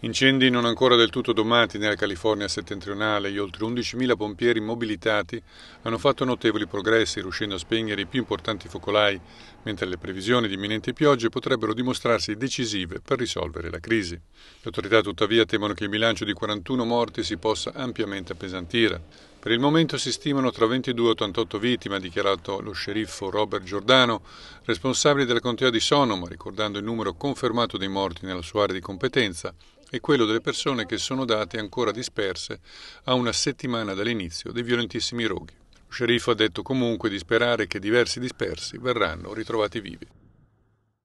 Incendi non ancora del tutto domati nella California settentrionale, gli oltre 11.000 pompieri mobilitati hanno fatto notevoli progressi, riuscendo a spegnere i più importanti focolai, mentre le previsioni di imminenti piogge potrebbero dimostrarsi decisive per risolvere la crisi. Le autorità tuttavia temono che il bilancio di 41 morti si possa ampiamente appesantire. Per il momento si stimano tra 22 e 88 vittime, ha dichiarato lo sceriffo Robert Giordano, responsabile della contea di Sonoma, ricordando il numero confermato dei morti nella sua area di competenza e quello delle persone che sono date ancora disperse a una settimana dall'inizio dei violentissimi roghi. Lo sceriffo ha detto comunque di sperare che diversi dispersi verranno ritrovati vivi.